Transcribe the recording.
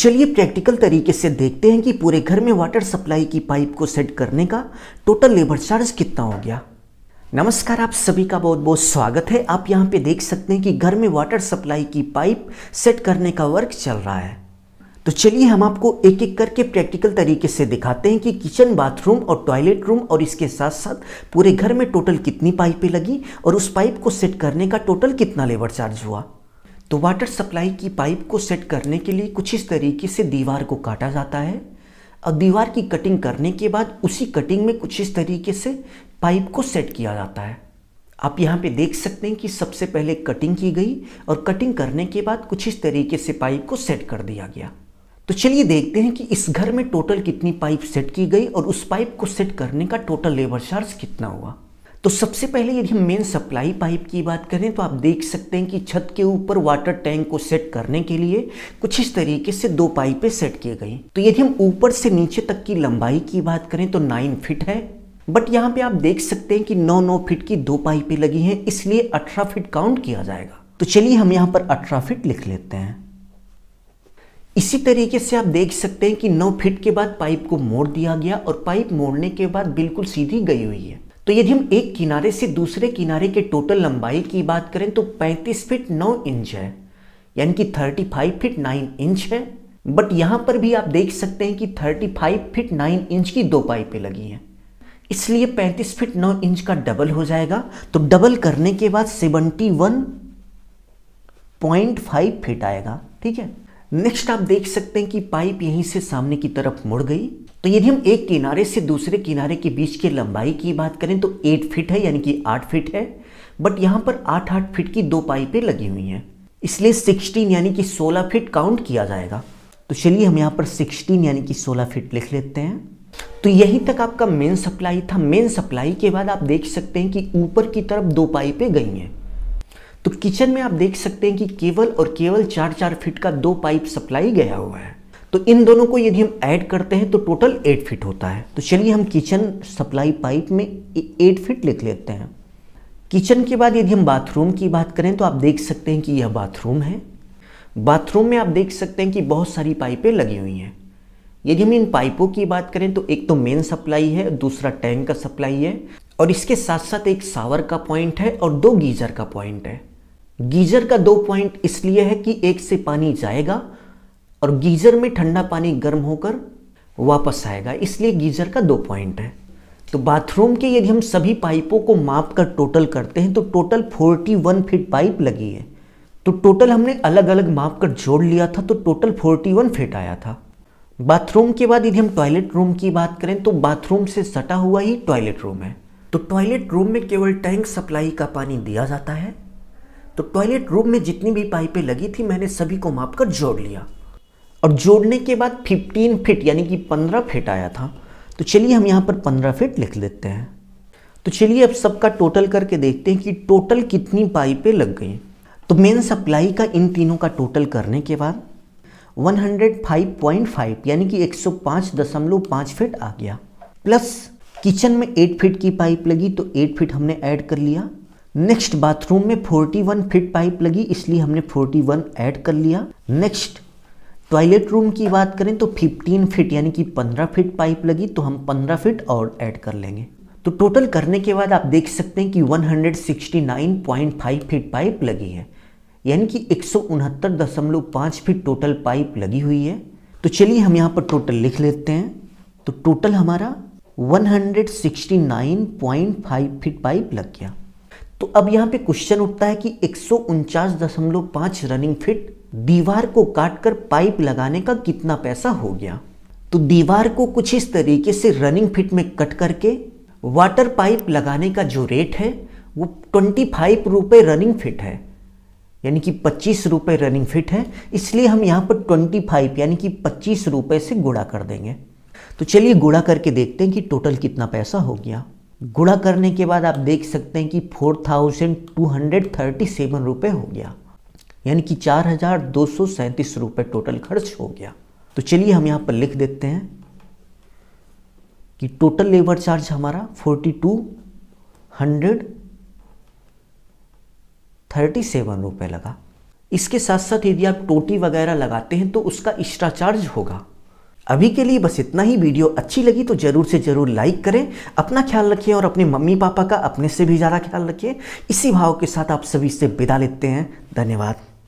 चलिए प्रैक्टिकल तरीके से देखते हैं कि पूरे घर में वाटर सप्लाई की पाइप को सेट करने का टोटल लेबर चार्ज कितना हो गया नमस्कार आप सभी का बहुत बहुत स्वागत है आप यहाँ पे देख सकते हैं कि घर में वाटर सप्लाई की पाइप सेट करने का वर्क चल रहा है तो चलिए हम आपको एक एक करके प्रैक्टिकल तरीके से दिखाते हैं कि किचन बाथरूम और टॉयलेट रूम और इसके साथ साथ पूरे घर में टोटल कितनी पाइपें लगी और उस पाइप को सेट करने का टोटल कितना लेबर चार्ज हुआ तो वाटर सप्लाई की पाइप को सेट करने के लिए कुछ इस तरीके से दीवार को काटा जाता है और दीवार की कटिंग करने के बाद उसी कटिंग में कुछ इस तरीके से पाइप को सेट किया जाता है आप यहाँ पे देख सकते हैं कि सबसे पहले कटिंग की गई और कटिंग करने के बाद कुछ इस तरीके से पाइप को सेट कर दिया गया तो चलिए देखते हैं कि इस घर में टोटल कितनी पाइप सेट की गई और उस पाइप को सेट करने का टोटल लेबर चार्ज कितना हुआ तो सबसे पहले यदि हम मेन सप्लाई पाइप की बात करें तो आप देख सकते हैं कि छत के ऊपर वाटर टैंक को सेट करने के लिए कुछ इस तरीके से दो पाइपें सेट की गई तो यदि हम ऊपर से नीचे तक की लंबाई की बात करें तो नाइन फिट है बट यहाँ पे आप देख सकते हैं कि नौ नौ फिट की दो पाइपें लगी हैं इसलिए अठारह फिट काउंट किया जाएगा तो चलिए हम यहाँ पर अठारह फिट लिख लेते हैं इसी तरीके से आप देख सकते हैं कि नौ फिट के बाद पाइप को मोड़ दिया गया और पाइप मोड़ने के बाद बिल्कुल सीधी गई हुई है तो यदि हम एक किनारे से दूसरे किनारे के टोटल लंबाई की बात करें तो 35 फीट 9 इंच है यानी कि 35 फीट 9 इंच है बट यहां पर भी आप देख सकते हैं कि 35 फीट 9 इंच की दो पाइपें लगी हैं इसलिए 35 फीट 9 इंच का डबल हो जाएगा तो डबल करने के बाद 71.5 फीट आएगा ठीक है नेक्स्ट आप देख सकते हैं कि पाइप यहीं से सामने की तरफ मुड़ गई तो यदि हम एक किनारे से दूसरे किनारे के बीच की लंबाई की बात करें तो एट फिट है यानी कि आठ फिट है बट यहाँ पर आठ आठ फिट की दो पाइपें लगी हुई हैं इसलिए सिक्सटीन यानी कि सोलह फिट काउंट किया जाएगा तो चलिए हम यहाँ पर सिक्सटीन यानी कि सोलह फिट लिख लेते हैं तो यहीं तक आपका मेन सप्लाई था मेन सप्लाई के बाद आप देख सकते हैं कि ऊपर की तरफ दो पाइपें गई हैं तो किचन में आप देख सकते हैं कि केवल और केवल चार चार फीट का दो पाइप सप्लाई गया हुआ है तो इन दोनों को यदि हम ऐड करते हैं तो टोटल एट फीट होता है तो चलिए हम किचन सप्लाई पाइप में एट फीट लिख लेते हैं किचन के बाद यदि हम बाथरूम की बात करें तो आप देख सकते हैं कि यह बाथरूम है बाथरूम में आप देख सकते हैं कि बहुत सारी पाइपें लगी हुई हैं यदि हम इन पाइपों की बात करें तो एक तो मेन सप्लाई है दूसरा टैंक का सप्लाई है और इसके साथ साथ एक सावर का पॉइंट है और दो गीजर का पॉइंट है गीजर का दो पॉइंट इसलिए है कि एक से पानी जाएगा और गीजर में ठंडा पानी गर्म होकर वापस आएगा इसलिए गीजर का दो पॉइंट है तो बाथरूम के यदि हम सभी पाइपों को माप कर टोटल करते हैं तो टोटल 41 फीट पाइप लगी है तो टोटल हमने अलग अलग माप कर जोड़ लिया था तो टोटल 41 फीट आया था बाथरूम के बाद यदि हम टॉयलेट रूम की बात करें तो बाथरूम से सटा हुआ ही टॉयलेट रूम है तो टॉयलेट रूम में केवल टैंक सप्लाई का पानी दिया जाता है तो टॉयलेट रूम में जितनी भी पाइपें लगी थी मैंने सभी को माप कर जोड़ लिया और जोड़ने के बाद 15 फिट यानी कि 15 फिट आया था तो चलिए हम यहाँ पर 15 फिट लिख लेते हैं तो चलिए अब सबका टोटल करके देखते हैं कि टोटल कितनी पाइपें लग गई तो मेन सप्लाई का इन तीनों का टोटल करने के बाद 105.5 यानी कि 105.5 फीट आ गया प्लस किचन में 8 फीट की पाइप लगी तो 8 फीट हमने ऐड कर लिया नेक्स्ट बाथरूम में 41 फिट पाइप लगी इसलिए हमने 41 ऐड कर लिया नेक्स्ट टॉयलेट रूम की बात करें तो 15 फिट यानी कि 15 फिट पाइप लगी तो हम 15 फिट और ऐड कर लेंगे तो टोटल करने के बाद आप देख सकते हैं कि 169.5 फीट पाइप लगी है यानी कि एक फीट टोटल पाइप लगी हुई है तो चलिए हम यहाँ पर टोटल लिख लेते हैं तो टोटल हमारा 169.5 फीट पाइप लग गया तो अब यहां पे क्वेश्चन उठता है कि एक रनिंग फिट दीवार को काटकर पाइप लगाने का कितना पैसा हो गया तो दीवार को कुछ इस तरीके से रनिंग फिट में कट करके वाटर पाइप लगाने का जो रेट है वो ट्वेंटी फाइव रुपए रनिंग फिट है यानी कि पच्चीस रुपए रनिंग फिट है इसलिए हम यहां पर ट्वेंटी फाइव यानी कि पच्चीस रुपए से गुड़ा कर देंगे तो चलिए गुड़ा करके देखते हैं कि टोटल कितना पैसा हो गया गुणा करने के बाद आप देख सकते हैं कि four thousand two hundred thirty seven रुपये हो गया यानी कि चार हज़ार दो सौ सैंतीस रुपये टोटल खर्च हो गया तो चलिए हम यहाँ पर लिख देते हैं कि टोटल लेबर चार्ज हमारा forty two hundred thirty seven रुपये लगा इसके साथ साथ यदि आप टोटी वगैरह लगाते हैं तो उसका एक्स्ट्रा चार्ज होगा अभी के लिए बस इतना ही वीडियो अच्छी लगी तो ज़रूर से ज़रूर लाइक करें अपना ख्याल रखिए और अपने मम्मी पापा का अपने से भी ज़्यादा ख्याल रखिए इसी भाव के साथ आप सभी से विदा लेते हैं धन्यवाद